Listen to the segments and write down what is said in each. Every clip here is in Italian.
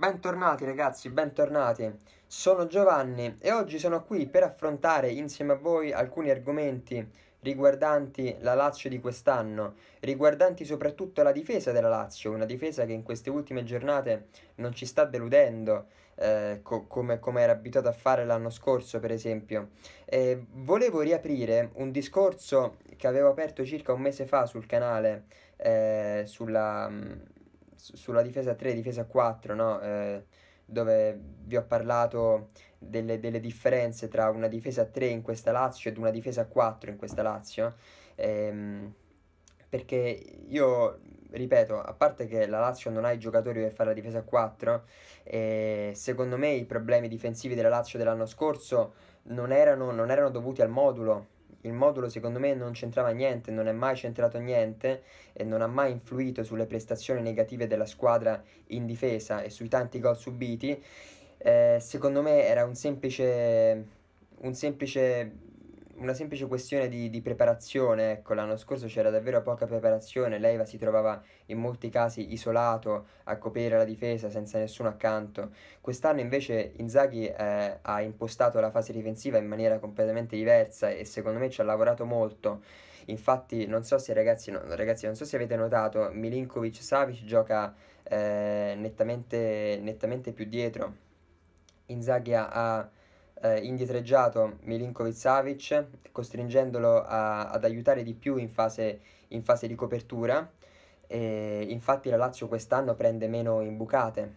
Bentornati ragazzi, bentornati. Sono Giovanni e oggi sono qui per affrontare insieme a voi alcuni argomenti riguardanti la Lazio di quest'anno, riguardanti soprattutto la difesa della Lazio, una difesa che in queste ultime giornate non ci sta deludendo, eh, co come, come, era abituato a fare l'anno scorso per esempio. Eh, volevo riaprire un discorso che avevo aperto circa un mese fa sul canale, eh, sulla... Mh, sulla difesa 3 e difesa 4, no? eh, dove vi ho parlato delle, delle, differenze tra una difesa 3 in questa Lazio ed una difesa 4 in questa Lazio, ehm, perché io ripeto, a parte che la Lazio non ha i giocatori per fare la difesa 4, eh, secondo me i problemi difensivi della Lazio dell'anno scorso non erano, non erano dovuti al modulo il modulo secondo me non c'entrava niente, non è mai centrato niente e non ha mai influito sulle prestazioni negative della squadra in difesa e sui tanti gol subiti. Eh, secondo me era un semplice, un semplice una semplice questione di, di preparazione, ecco, l'anno scorso c'era davvero poca preparazione, Leiva si trovava in molti casi isolato a coprire la difesa senza nessuno accanto, quest'anno invece Inzaghi eh, ha impostato la fase difensiva in maniera completamente diversa e secondo me ci ha lavorato molto, infatti non so se ragazzi, no, ragazzi non so se avete notato, Milinkovic-Savic gioca eh, nettamente, nettamente più dietro, Inzaghi ha eh, indietreggiato Milinkovic-Savic, costringendolo a, ad aiutare di più in fase, in fase di copertura. E infatti la Lazio quest'anno prende meno imbucate,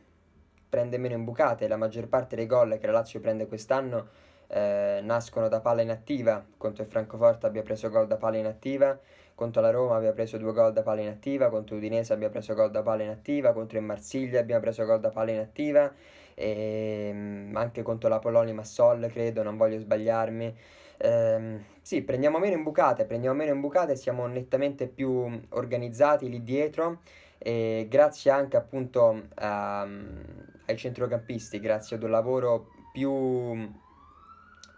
prende meno imbucate, la maggior parte dei gol che la Lazio prende quest'anno eh, nascono da palla inattiva, contro il Francoforte abbia preso gol da palla inattiva, contro la Roma abbia preso due gol da palla inattiva, contro Udinese abbia preso gol da palla inattiva, contro il Marsiglia abbia preso gol da palla inattiva, e ehm, anche contro la Polonia Massol credo, non voglio sbagliarmi. Ehm, sì, prendiamo meno in bucate, prendiamo meno in bucate, siamo nettamente più organizzati lì dietro e grazie anche appunto a, ehm, ai centrocampisti, grazie ad un lavoro più,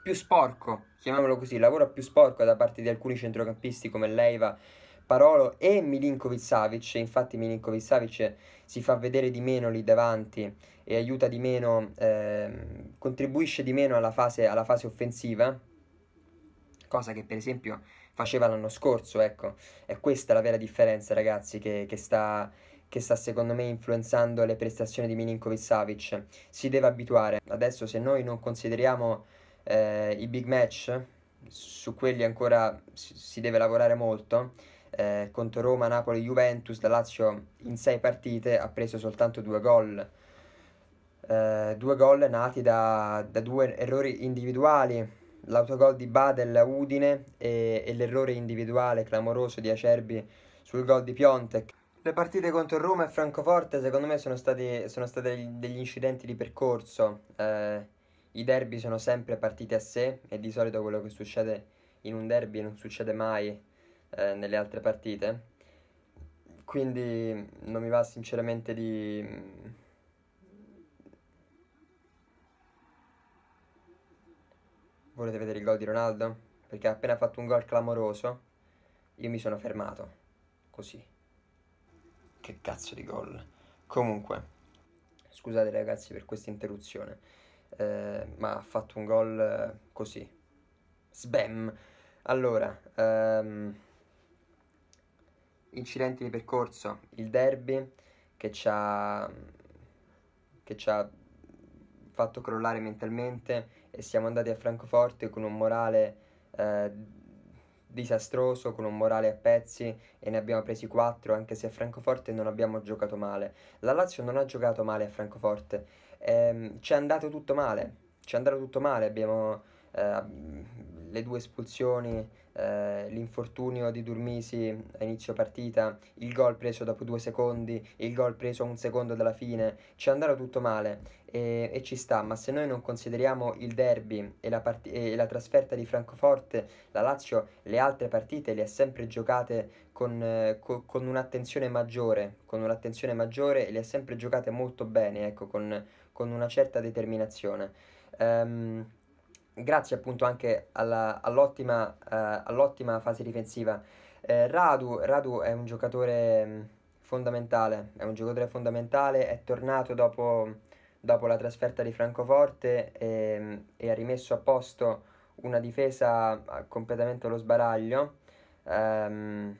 più sporco, chiamiamolo così, lavoro più sporco da parte di alcuni centrocampisti come Leiva Parolo e Milinkovic Savic, infatti Milinkovic Savic si fa vedere di meno lì davanti e aiuta di meno, eh, contribuisce di meno alla fase, alla fase offensiva, cosa che per esempio faceva l'anno scorso, ecco, è questa la vera differenza ragazzi che, che sta che sta secondo me influenzando le prestazioni di Milinkovic Savic. Si deve abituare. Adesso se noi non consideriamo eh, i big match, su quelli ancora si deve lavorare molto, eh, contro Roma, Napoli, Juventus, la Lazio in sei partite ha preso soltanto due gol. Eh, due gol nati da, da, due errori individuali, l'autogol di Badel Udine e, e l'errore individuale clamoroso di Acerbi sul gol di Piontek. Le partite contro Roma e Francoforte secondo me sono stati, sono stati degli incidenti di percorso, eh, i derby sono sempre partite a sé e di solito quello che succede in un derby non succede mai eh, nelle altre partite. Quindi non mi va sinceramente di... Mm, Volete vedere il gol di Ronaldo? Perché ha appena fatto un gol clamoroso, io mi sono fermato. Così. Che cazzo di gol. Comunque, scusate ragazzi per questa interruzione, eh, ma ha fatto un gol eh, così. Sbam. Allora, um, incidenti di percorso, il derby che ci ha, che ci ha fatto crollare mentalmente e siamo andati a Francoforte con un morale eh, disastroso, con un morale a pezzi e ne abbiamo presi 4 anche se a Francoforte non abbiamo giocato male. La Lazio non ha giocato male a Francoforte, ehm, ci è andato tutto male, ci è andato tutto male, abbiamo... Eh, le due espulsioni, eh, l'infortunio di Durmisi a inizio partita, il gol preso dopo due secondi, il gol preso un secondo dalla fine, ci è tutto male e, e, ci sta, ma se noi non consideriamo il derby e la, part- e la trasferta di Francoforte, la Lazio le altre partite le ha sempre giocate con, eh, co- con un'attenzione maggiore, con un'attenzione maggiore e le ha sempre giocate molto bene, ecco, con, con una certa determinazione. Um, grazie appunto anche alla, all'ottima, uh, all'ottima, fase difensiva. Eh, Radu, Radu, è un giocatore mm, fondamentale, è un giocatore fondamentale, è tornato dopo, dopo la trasferta di Francoforte e, mm, e, ha rimesso a posto una difesa ah, completamente allo sbaraglio, ehm,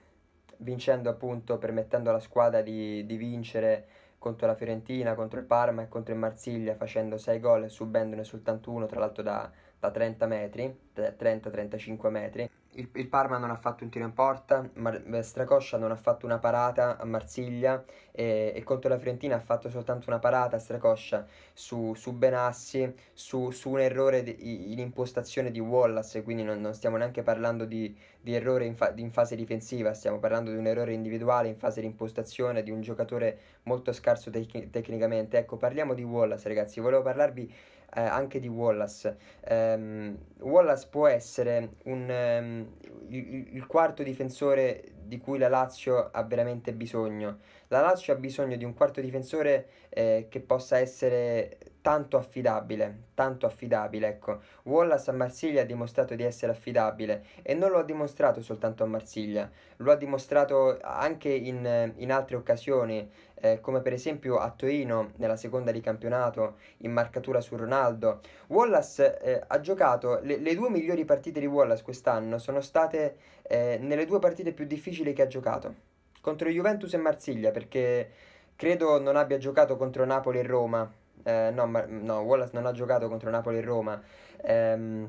vincendo appunto, permettendo alla squadra di, di vincere contro la Fiorentina, contro il Parma e contro il Marsiglia facendo 6 gol e subendone soltanto uno, tra l'altro da, da 30 metri, 30-35 metri. Il, il, Parma non ha fatto un tiro in porta, Mar- eh, Stracoscia non ha fatto una parata a Marsiglia e, e, contro la Fiorentina ha fatto soltanto una parata a Stracoscia su, su Benassi, su, su, un errore di, in impostazione di Wallace, quindi non, non stiamo neanche parlando di, di errore in, fa- in, fase difensiva, stiamo parlando di un errore individuale in fase di impostazione di un giocatore molto scarso tec- tecnicamente. Ecco, parliamo di Wallace ragazzi, volevo parlarvi eh, anche di Wallace. Um, Wallace può essere un, um, il, il quarto difensore di cui la Lazio ha veramente bisogno. La Lazio ha bisogno di un quarto difensore eh, che possa essere tanto affidabile, tanto affidabile, ecco. Wallace a Marsiglia ha dimostrato di essere affidabile e non lo ha dimostrato soltanto a Marsiglia, lo ha dimostrato anche in, in altre occasioni, eh, come per esempio a Torino nella seconda di campionato in marcatura su Ronaldo. Wallace eh, ha giocato, le, le, due migliori partite di Wallace quest'anno sono state eh, nelle due partite più difficili che ha giocato, contro Juventus e Marsiglia perché credo non abbia giocato contro Napoli e Roma, eh, no, ma, no, Wallace non ha giocato contro Napoli e Roma. Eh,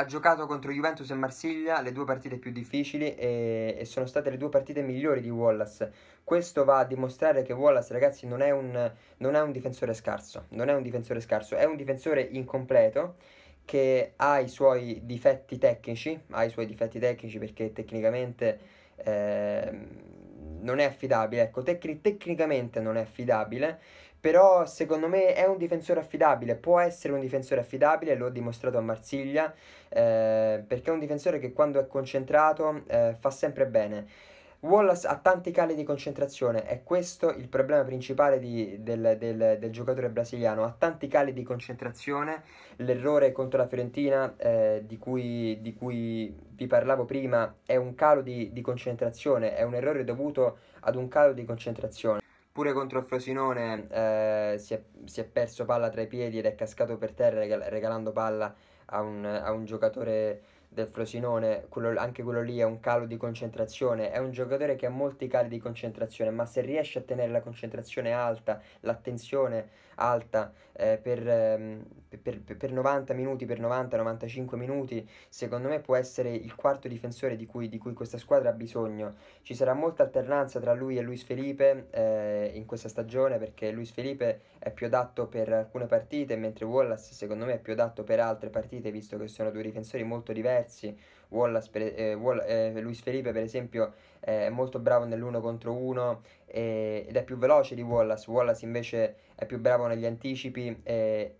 ha giocato contro Juventus e Marsiglia le due partite più difficili e, e, sono state le due partite migliori di Wallace. Questo va a dimostrare che Wallace, ragazzi, non è un, non è un difensore scarso, non è un difensore scarso, è un difensore incompleto che ha i suoi difetti tecnici, ha i suoi difetti tecnici perché tecnicamente eh, non è affidabile, ecco, tec- tecnicamente non è affidabile, però secondo me è un difensore affidabile, può essere un difensore affidabile, l'ho dimostrato a Marsiglia, eh, perché è un difensore che quando è concentrato eh, fa sempre bene. Wallace ha tanti cali di concentrazione, è questo il problema principale di, del, del, del, giocatore brasiliano, ha tanti cali di concentrazione, l'errore contro la Fiorentina eh, di, cui, di, cui, vi parlavo prima è un calo di, di concentrazione, è un errore dovuto ad un calo di concentrazione. Pure contro il Frosinone eh, si, è, si, è, perso palla tra i piedi ed è cascato per terra regalando palla a un, a un giocatore del Frosinone, quello, anche quello lì è un calo di concentrazione, è un giocatore che ha molti cali di concentrazione, ma se riesce a tenere la concentrazione alta, l'attenzione alta eh, per, ehm, per, per, 90 minuti, per 90-95 minuti, secondo me può essere il quarto difensore di cui, di cui, questa squadra ha bisogno. Ci sarà molta alternanza tra lui e Luis Felipe eh, in questa stagione perché Luis Felipe è più adatto per alcune partite, mentre Wallace secondo me è più adatto per altre partite, visto che sono due difensori molto diversi diversi. Wallace, per, eh, Wall, eh, Luis Felipe per esempio eh, è molto bravo nell'uno contro uno ed è più veloce di Wallace, Wallace invece è più bravo negli anticipi e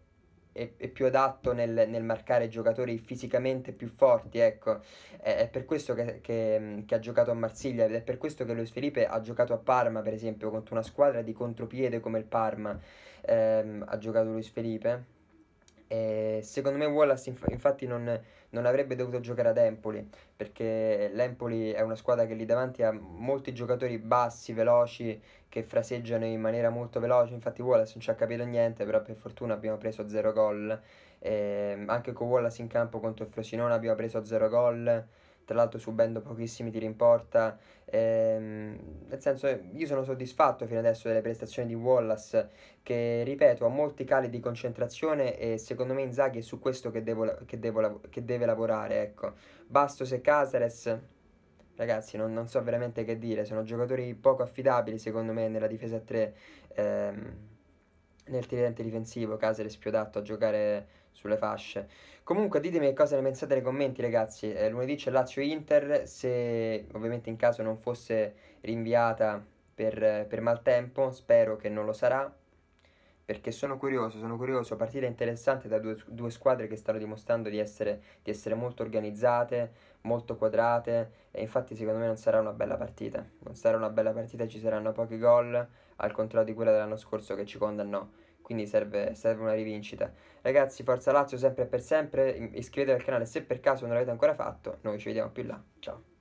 è, più adatto nel, nel, marcare giocatori fisicamente più forti, ecco. È, è per questo che, che, che, ha giocato a Marsiglia ed è per questo che Luis Felipe ha giocato a Parma, per esempio, contro una squadra di contropiede come il Parma. Ehm, ha giocato Luis Felipe. E secondo me Wallace inf- infatti non, non, avrebbe dovuto giocare ad Empoli perché l'Empoli è una squadra che lì davanti ha molti giocatori bassi, veloci, che fraseggiano in maniera molto veloce, infatti Wallace non ci ha capito niente, però per fortuna abbiamo preso 0 gol, e ehm, anche con Wallace in campo contro il Frosinone abbiamo preso 0 gol tra l'altro subendo pochissimi tiri in porta. Ehm, nel senso, io sono soddisfatto fino adesso delle prestazioni di Wallace, che ripeto ha molti cali di concentrazione e secondo me Inzaghi è su questo che, devo, che, devo, che deve lavorare. Ecco. Bastos e Casares, ragazzi, non, non, so veramente che dire, sono giocatori poco affidabili secondo me nella difesa 3. Ehm, nel tridente difensivo, Caseres Spiodato a giocare sulle fasce. Comunque ditemi che cosa ne pensate nei commenti ragazzi, eh, lunedì c'è Lazio-Inter, se ovviamente in caso non fosse rinviata per, per maltempo, spero che non lo sarà, perché sono curioso, sono curioso, partita interessante da due, due squadre che stanno dimostrando di essere, di essere, molto organizzate, molto quadrate e infatti secondo me non sarà una bella partita, non sarà una bella partita, ci saranno pochi gol al contrario di quella dell'anno scorso che ci condannò. Quindi serve, serve una rivincita. Ragazzi, Forza Lazio sempre e per sempre. Iscrivetevi al canale se per caso non l'avete ancora fatto. Noi ci vediamo più là. Ciao.